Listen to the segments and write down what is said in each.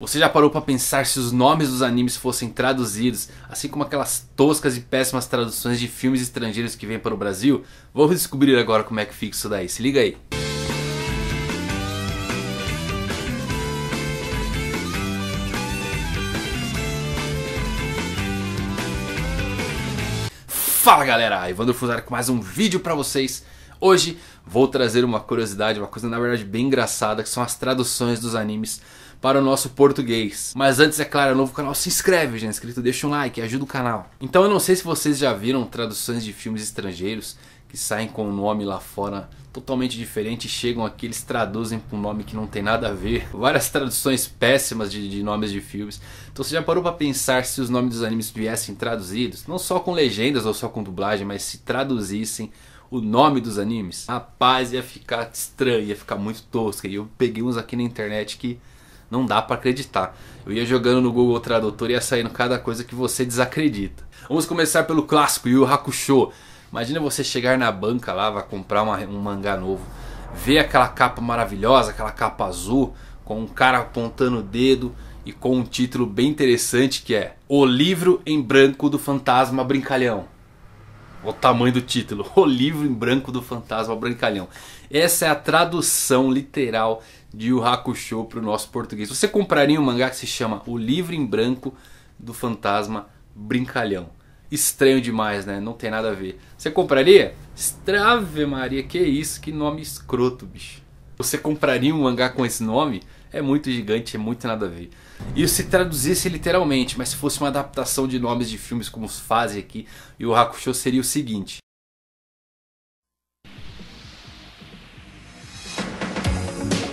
Você já parou para pensar se os nomes dos animes fossem traduzidos, assim como aquelas toscas e péssimas traduções de filmes estrangeiros que vêm para o Brasil? Vamos descobrir agora como é que fica isso daí. Se liga aí. Fala galera, Evandro Fuzari com mais um vídeo para vocês. Hoje vou trazer uma curiosidade, uma coisa na verdade bem engraçada, que são as traduções dos animes para o nosso português. Mas antes, é claro, é novo canal, se inscreve, já é inscrito, deixa um like, ajuda o canal. Então eu não sei se vocês já viram traduções de filmes estrangeiros que saem com um nome lá fora totalmente diferente, chegam aqui, eles traduzem com um nome que não tem nada a ver. Várias traduções péssimas de, de nomes de filmes. Então você já parou para pensar se os nomes dos animes viessem traduzidos, não só com legendas ou só com dublagem, mas se traduzissem o nome dos animes? Rapaz, ia ficar estranho, ia ficar muito tosca. E eu peguei uns aqui na internet que não dá para acreditar. Eu ia jogando no Google Tradutor e ia saindo cada coisa que você desacredita. Vamos começar pelo clássico Yu Hakusho. Imagina você chegar na banca lá, vai comprar uma, um mangá novo, ver aquela capa maravilhosa, aquela capa azul, com um cara apontando o dedo e com um título bem interessante que é O Livro em Branco do Fantasma Brincalhão o tamanho do título, O Livro em Branco do Fantasma Brancalhão. Essa é a tradução literal de Yu Hakusho para o nosso português. Você compraria um mangá que se chama O Livro em Branco do Fantasma Brincalhão. Estranho demais, né? Não tem nada a ver. Você compraria? Strave Maria, que isso? Que nome escroto, bicho. Você compraria um mangá com esse nome? é muito gigante, é muito nada a ver. Isso se traduzisse literalmente, mas se fosse uma adaptação de nomes de filmes como os fazem aqui, e o Hakusho seria o seguinte.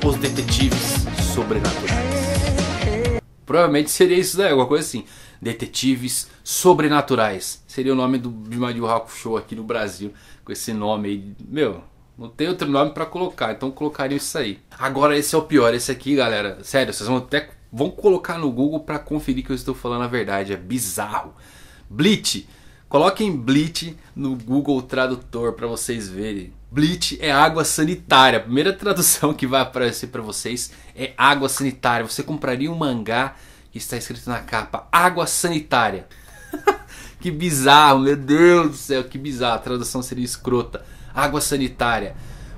Os detetives sobrenaturais. Provavelmente seria isso daí, alguma coisa assim. Detetives sobrenaturais. Seria o nome do, de Yu Hakusho aqui no Brasil, com esse nome aí, meu, não tem outro nome para colocar, então colocaria isso aí. Agora esse é o pior, esse aqui, galera. Sério, vocês vão até vão colocar no Google para conferir que eu estou falando a verdade, é bizarro. Bleach. Coloquem Bleach no Google Tradutor para vocês verem. Bleach é água sanitária. A primeira tradução que vai aparecer para vocês é água sanitária. Você compraria um mangá que está escrito na capa água sanitária. que bizarro, meu Deus do céu, que bizarro. A tradução seria escrota água sanitária,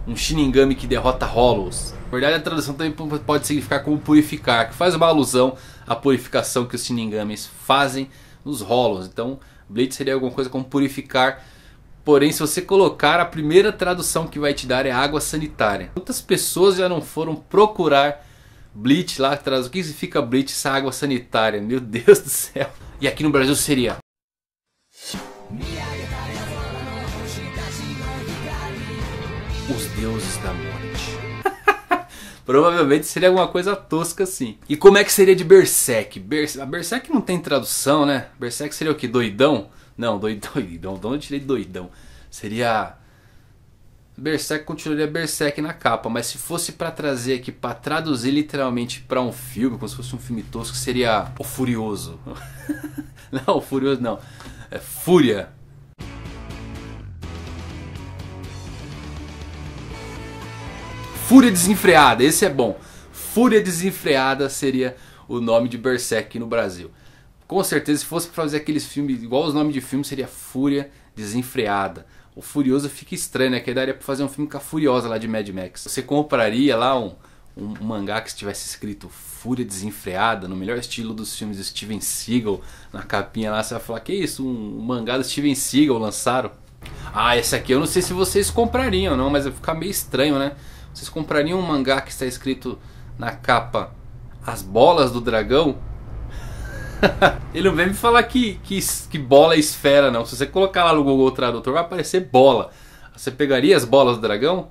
um Shinigami que derrota Hollows. Na verdade, a tradução também pode significar como purificar, que faz uma alusão à purificação que os Shinigamis fazem nos Hollows. Então, Blade seria alguma coisa como purificar. Porém, se você colocar, a primeira tradução que vai te dar é água sanitária. Quantas pessoas já não foram procurar Bleach lá atrás? O que significa Bleach, essa água sanitária? Meu Deus do céu! E aqui no Brasil seria Os Deuses da Morte. Provavelmente seria alguma coisa tosca assim. E como é que seria de Berserk? Berserk a Berserk não tem tradução, né? Berserk seria o que? Doidão? Não, doidão, doidão. De onde eu tirei doidão? Seria... Berserk continuaria Berserk na capa, mas se fosse para trazer aqui, para traduzir literalmente para um filme, como se fosse um filme tosco, seria O Furioso. não, O Furioso não. É Fúria. Fúria Desenfreada, esse é bom. Fúria Desenfreada seria o nome de Berserk no Brasil. Com certeza, se fosse pra fazer aqueles filmes, igual os nomes de filme, seria Fúria Desenfreada. O Furioso fica estranho, né? Que daria pra fazer um filme com a Furiosa lá de Mad Max. Você compraria lá um, um mangá que estivesse escrito Fúria Desenfreada, no melhor estilo dos filmes de Steven Seagal, na capinha lá, você vai falar: Que isso? Um mangá do Steven Seagal lançaram? Ah, esse aqui eu não sei se vocês comprariam, não, mas vai ficar meio estranho, né? Vocês comprariam um mangá que está escrito na capa As Bolas do Dragão? Ele não vem me falar que, que, que bola é esfera, não. Se você colocar lá no Google Tradutor, vai aparecer bola. Você pegaria as bolas do dragão?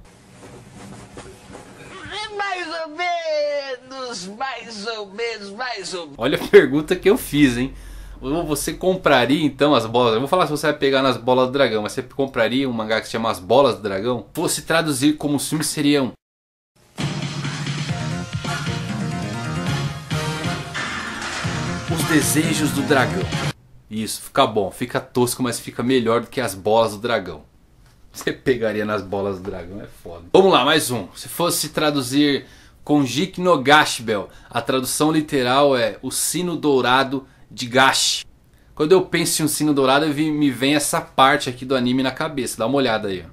Mais ou menos, mais ou menos, mais ou menos. Olha a pergunta que eu fiz, hein? Ou você compraria então as bolas? Eu vou falar se você vai pegar nas bolas do dragão, mas você compraria um mangá que se chama As Bolas do Dragão? Fosse traduzir como os filmes seriam Os Desejos do Dragão. Isso, fica bom, fica tosco, mas fica melhor do que as bolas do dragão. Você pegaria nas bolas do dragão, é foda. Vamos lá, mais um. Se fosse traduzir Konjiki no Gashbel, a tradução literal é o sino dourado de gashi. Quando eu penso em um sino dourado, vi, me vem essa parte aqui do anime na cabeça. Dá uma olhada aí.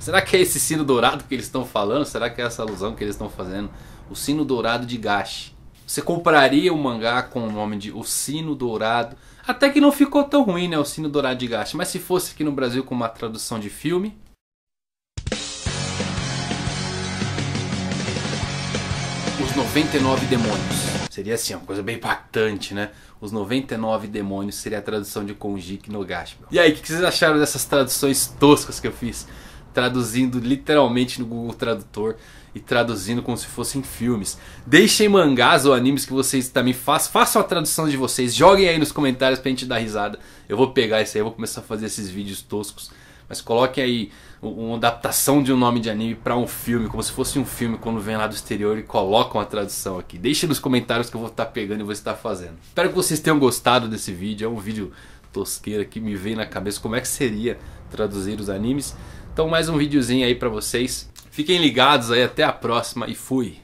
Será que é esse sino dourado que eles estão falando? Será que é essa alusão que eles estão fazendo? O sino dourado de Gashi. Você compraria um mangá com o nome de O Sino Dourado? Até que não ficou tão ruim, né? O Sino Dourado de Gashi. Mas se fosse aqui no Brasil com uma tradução de filme, 99 demônios. Seria assim, uma coisa bem impactante, né? Os 99 demônios seria a tradução de Konjiki no Gashbel. E aí, o que vocês acharam dessas traduções toscas que eu fiz? Traduzindo literalmente no Google Tradutor e traduzindo como se fossem filmes. Deixem mangás ou animes que vocês também façam. Façam a tradução de vocês. Joguem aí nos comentários pra gente dar risada. Eu vou pegar isso aí, eu vou começar a fazer esses vídeos toscos mas coloque aí uma adaptação de um nome de anime para um filme, como se fosse um filme quando vem lá do exterior e colocam a tradução aqui. Deixe nos comentários que eu vou estar tá pegando e vou estar fazendo. Espero que vocês tenham gostado desse vídeo. É um vídeo tosqueira que me veio na cabeça como é que seria traduzir os animes. Então mais um videozinho aí para vocês. Fiquem ligados aí, até a próxima e fui!